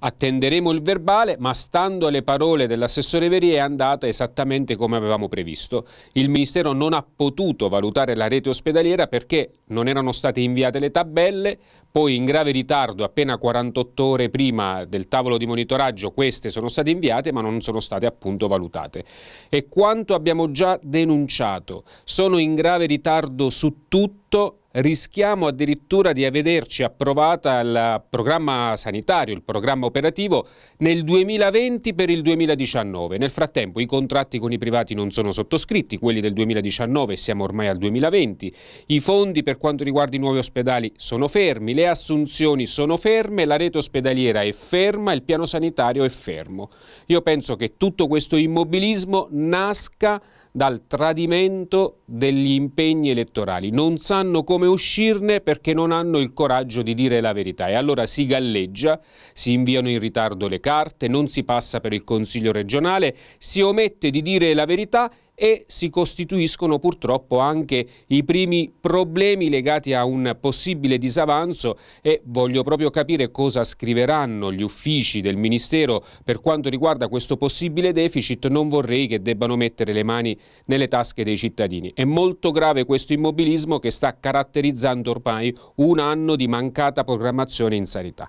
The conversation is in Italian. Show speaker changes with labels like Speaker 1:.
Speaker 1: Attenderemo il verbale, ma stando alle parole dell'assessore Veri è andata esattamente come avevamo previsto. Il Ministero non ha potuto valutare la rete ospedaliera perché non erano state inviate le tabelle, poi in grave ritardo, appena 48 ore prima del tavolo di monitoraggio, queste sono state inviate ma non sono state appunto valutate. E quanto abbiamo già denunciato, sono in grave ritardo su tutto rischiamo addirittura di vederci approvata il programma sanitario, il programma operativo nel 2020 per il 2019. Nel frattempo i contratti con i privati non sono sottoscritti, quelli del 2019 siamo ormai al 2020, i fondi per quanto riguarda i nuovi ospedali sono fermi, le assunzioni sono ferme, la rete ospedaliera è ferma, il piano sanitario è fermo. Io penso che tutto questo immobilismo nasca dal tradimento degli impegni elettorali. Non sanno come uscirne perché non hanno il coraggio di dire la verità e allora si galleggia, si inviano in ritardo le carte, non si passa per il Consiglio regionale, si omette di dire la verità e si costituiscono purtroppo anche i primi problemi legati a un possibile disavanzo e voglio proprio capire cosa scriveranno gli uffici del Ministero per quanto riguarda questo possibile deficit, non vorrei che debbano mettere le mani nelle tasche dei cittadini. È molto grave questo immobilismo che sta caratterizzando ormai un anno di mancata programmazione in sanità.